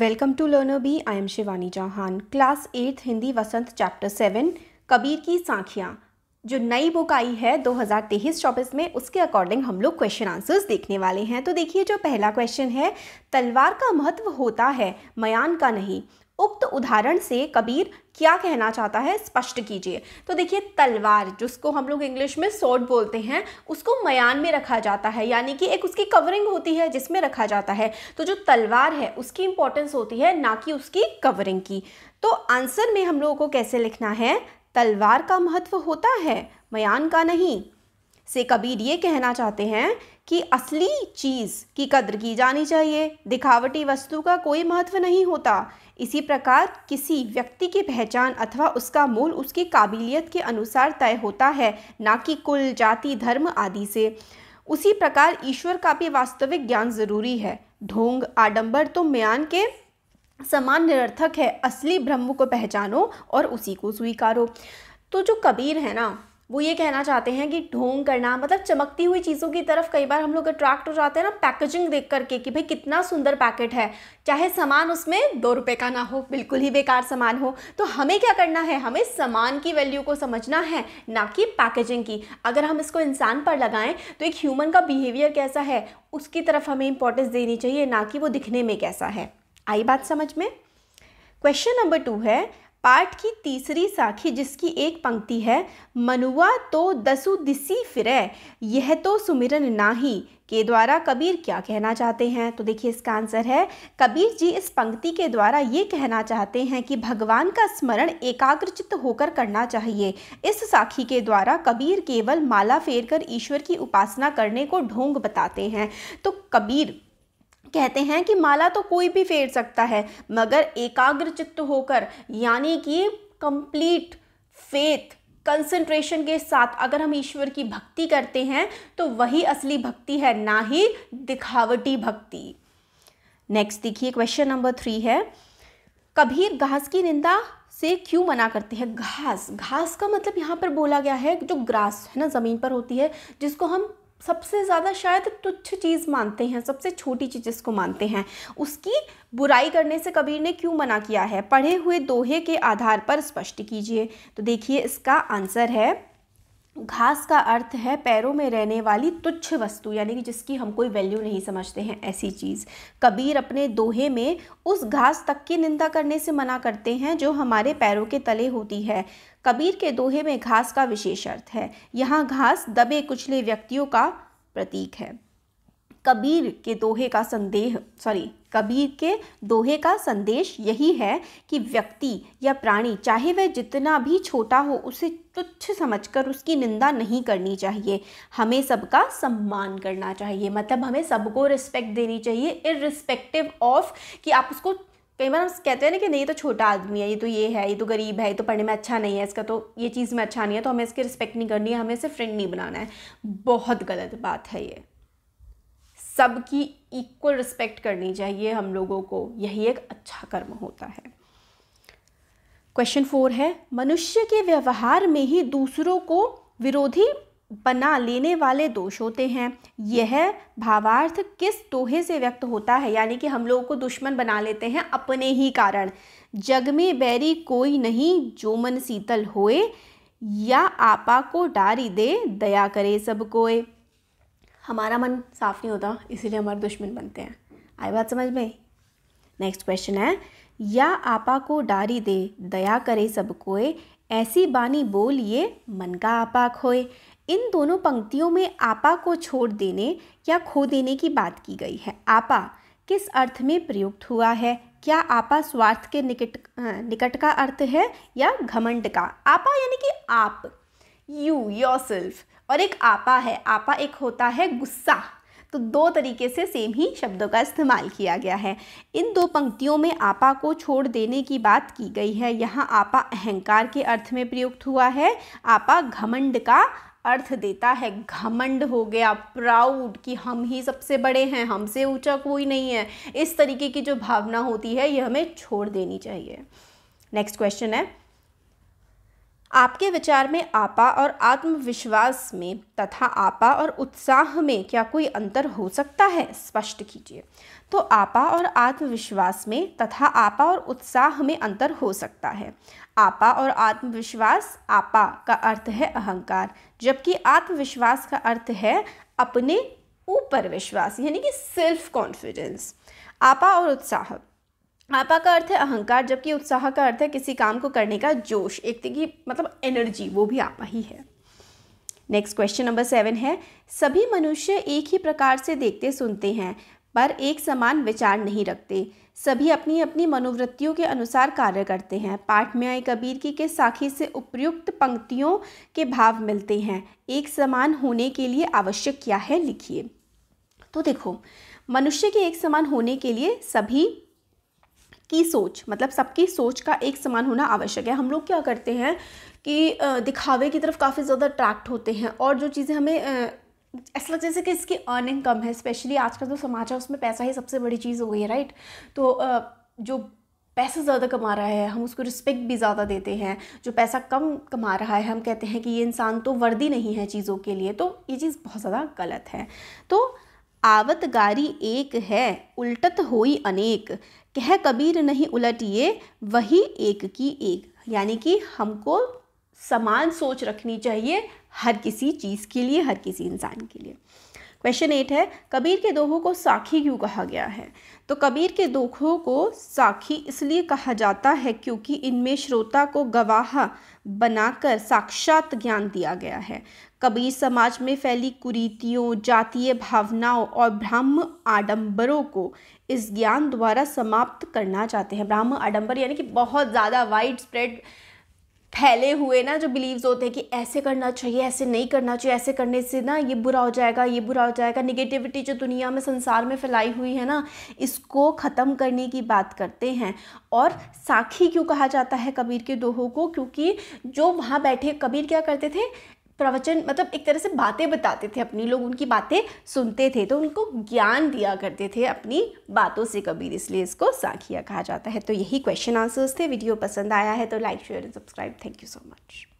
welcome to learner B I am Shivani Chauhan class eight Hindi Vasant chapter seven Kabir की सांखियाँ जो नई बुक आई है 2023-24 में उसके अकॉर्डिंग हम लोग क्वेश्चन आंसर्स देखने वाले हैं तो देखिए जो पहला क्वेश्चन है तलवार का महत्व होता है मयान का नहीं उक्त उदाहरण से कबीर क्या कहना चाहता है स्पष्ट कीजिए तो देखिए तलवार जिसको हम लोग इंग्लिश में सोड बोलते हैं उसको मयान में रखा जाता है यानी कि एक उसकी कवरिंग होती है जिसमें रखा जाता है तो जो तलवार है उसकी इंपॉर्टेंस होती है ना कि उसकी कवरिंग की तो आंसर में हम लोगों को कैसे लिखना है तलवार का महत्व होता है मयान का नहीं से कबीर ये कहना चाहते हैं कि असली चीज़ की कद्र की जानी चाहिए दिखावटी वस्तु का कोई महत्व नहीं होता इसी प्रकार किसी व्यक्ति की पहचान अथवा उसका मूल उसकी काबिलियत के अनुसार तय होता है ना कि कुल जाति धर्म आदि से उसी प्रकार ईश्वर का भी वास्तविक ज्ञान जरूरी है ढोंग आडंबर तो म्यान के समान निरर्थक है असली ब्रह्म को पहचानो और उसी को स्वीकारो तो जो कबीर है ना वो ये कहना चाहते हैं कि ढोंग करना मतलब चमकती हुई चीज़ों की तरफ कई बार हम लोग अट्रैक्ट हो जाते हैं ना पैकेजिंग देख करके कि भाई कितना सुंदर पैकेट है चाहे सामान उसमें दो रुपये का ना हो बिल्कुल ही बेकार सामान हो तो हमें क्या करना है हमें सामान की वैल्यू को समझना है ना कि पैकेजिंग की अगर हम इसको इंसान पर लगाएं तो एक ह्यूमन का बिहेवियर कैसा है उसकी तरफ हमें इंपॉर्टेंस देनी चाहिए ना कि वो दिखने में कैसा है आई बात समझ में क्वेश्चन नंबर टू है पाठ की तीसरी साखी जिसकी एक पंक्ति है मनुआ तो दसु दिसी फिरे यह तो सुमिरन नाही के द्वारा कबीर क्या कहना चाहते हैं तो देखिए इसका आंसर है कबीर जी इस पंक्ति के द्वारा ये कहना चाहते हैं कि भगवान का स्मरण एकाग्रचित होकर करना चाहिए इस साखी के द्वारा कबीर केवल माला फेर कर ईश्वर की उपासना करने को ढोंग बताते हैं तो कबीर कहते हैं कि माला तो कोई भी फेर सकता है मगर एकाग्र चित्त होकर यानी कि कंप्लीट फेथ कंसंट्रेशन के साथ अगर हम ईश्वर की भक्ति करते हैं तो वही असली भक्ति है ना ही दिखावटी भक्ति नेक्स्ट देखिए क्वेश्चन नंबर थ्री है कभी घास की निंदा से क्यों मना करते हैं घास घास का मतलब यहाँ पर बोला गया है जो ग्रास है ना ज़मीन पर होती है जिसको हम सबसे ज़्यादा शायद तुच्छ चीज़ मानते हैं सबसे छोटी चीज़ जिसको मानते हैं उसकी बुराई करने से कबीर ने क्यों मना किया है पढ़े हुए दोहे के आधार पर स्पष्ट कीजिए तो देखिए इसका आंसर है घास का अर्थ है पैरों में रहने वाली तुच्छ वस्तु यानी कि जिसकी हम कोई वैल्यू नहीं समझते हैं ऐसी चीज़ कबीर अपने दोहे में उस घास तक की निंदा करने से मना करते हैं जो हमारे पैरों के तले होती है कबीर के दोहे में घास का विशेष अर्थ है यहाँ घास दबे कुचले व्यक्तियों का प्रतीक है कबीर के दोहे का संदेह सॉरी कबीर के दोहे का संदेश यही है कि व्यक्ति या प्राणी चाहे वह जितना भी छोटा हो उसे तुच्छ समझकर उसकी निंदा नहीं करनी चाहिए हमें सबका सम्मान करना चाहिए मतलब हमें सबको रिस्पेक्ट देनी चाहिए रिस्पेक्टिव ऑफ कि आप उसको कई बार हम कहते हैं ना कि नहीं ये तो छोटा आदमी है ये तो ये है ये तो गरीब है ये तो पढ़ने में अच्छा नहीं है इसका तो ये चीज़ में अच्छा नहीं है तो हमें इसकी रिस्पेक्ट नहीं करनी है हमें इसे फ्रेंड नहीं बनाना है बहुत गलत बात है ये सबकी इक्वल रिस्पेक्ट करनी चाहिए हम लोगों को यही एक अच्छा कर्म होता है क्वेश्चन फोर है मनुष्य के व्यवहार में ही दूसरों को विरोधी बना लेने वाले दोष होते हैं यह भावार्थ किस दोहे से व्यक्त होता है यानी कि हम लोगों को दुश्मन बना लेते हैं अपने ही कारण जग में बैरी कोई नहीं जो मन शीतल होए या आपा को डारी दे दया करे सब कोए हमारा मन साफ नहीं होता इसीलिए हमारे दुश्मन बनते हैं आई बात समझ में नेक्स्ट क्वेश्चन है या आपा को डारी दे दया करे सब कोए ऐसी बानी बोलिए मन का आपा खोए इन दोनों पंक्तियों में आपा को छोड़ देने या खो देने की बात की गई है आपा किस अर्थ में प्रयुक्त हुआ है क्या आपा स्वार्थ के निकट निकट का अर्थ है या घमंड का आपा यानी कि आप यू योर और एक आपा है आपा एक होता है गुस्सा तो दो तरीके से सेम ही शब्दों का इस्तेमाल किया गया है इन दो पंक्तियों में आपा को छोड़ देने की बात की गई है यहाँ आपा अहंकार के अर्थ में प्रयुक्त हुआ है आपा घमंड का अर्थ देता है घमंड हो गया प्राउड कि हम ही सबसे बड़े हैं हमसे ऊंचा कोई नहीं है इस तरीके की जो भावना होती है ये हमें छोड़ देनी चाहिए नेक्स्ट क्वेश्चन है आपके विचार में आपा और आत्मविश्वास में तथा आपा और उत्साह में क्या कोई अंतर हो सकता है स्पष्ट कीजिए तो आपा और आत्मविश्वास में तथा आपा और उत्साह में अंतर हो सकता है आपा और आत्मविश्वास आपा का अर्थ है अहंकार जबकि आत्मविश्वास का अर्थ है अपने ऊपर विश्वास यानी कि सेल्फ कॉन्फिडेंस आपा और उत्साह आपा का अर्थ है अहंकार जबकि उत्साह का अर्थ है किसी काम को करने का जोश एक की मतलब एनर्जी वो भी आपा ही है नेक्स्ट क्वेश्चन नंबर सेवन है सभी मनुष्य एक ही प्रकार से देखते सुनते हैं पर एक समान विचार नहीं रखते सभी अपनी अपनी मनोवृत्तियों के अनुसार कार्य करते हैं पाठ में आए कबीर की के साखी से उपयुक्त पंक्तियों के भाव मिलते हैं एक समान होने के लिए आवश्यक क्या है लिखिए तो देखो मनुष्य के एक समान होने के लिए सभी की सोच मतलब सबकी सोच का एक समान होना आवश्यक है हम लोग क्या करते हैं कि दिखावे की तरफ काफ़ी ज़्यादा अट्रैक्ट होते हैं और जो चीज़ें हमें ऐसा लगता जैसे कि इसकी अर्निंग कम है स्पेशली आज का जो समाज है उसमें पैसा ही सबसे बड़ी चीज़ हो गई है राइट तो जो पैसा ज़्यादा कमा रहा है हम उसको रिस्पेक्ट भी ज़्यादा देते हैं जो पैसा कम कमा रहा है हम कहते हैं कि ये इंसान तो वर्दी नहीं है चीज़ों के लिए तो ये चीज़ बहुत ज़्यादा गलत है तो आवतगारी एक है उल्टत होई अनेक कह कबीर नहीं उलटिए वही एक की एक यानी कि हमको समान सोच रखनी चाहिए हर किसी चीज़ के लिए हर किसी इंसान के लिए क्वेश्चन एट है कबीर के दोहों को साखी क्यों कहा गया है तो कबीर के दोहों को साखी इसलिए कहा जाता है क्योंकि इनमें श्रोता को गवाह बनाकर साक्षात ज्ञान दिया गया है कबीर समाज में फैली कुरीतियों जातीय भावनाओं और ब्राह्म आडंबरों को इस ज्ञान द्वारा समाप्त करना चाहते हैं ब्राह्म आडंबर यानी कि बहुत ज़्यादा वाइड स्प्रेड फैले हुए ना जो बिलीव्स होते हैं कि ऐसे करना चाहिए ऐसे नहीं करना चाहिए ऐसे करने से ना ये बुरा हो जाएगा ये बुरा हो जाएगा निगेटिविटी जो दुनिया में संसार में फैलाई हुई है ना इसको ख़त्म करने की बात करते हैं और साखी क्यों कहा जाता है कबीर के दोहों को क्योंकि जो वहाँ बैठे कबीर क्या करते थे प्रवचन मतलब एक तरह से बातें बताते थे अपनी लोग उनकी बातें सुनते थे तो उनको ज्ञान दिया करते थे अपनी बातों से कबीर इसलिए इसको सांखिया कहा जाता है तो यही क्वेश्चन आंसर्स थे वीडियो पसंद आया है तो like share and subscribe thank you so much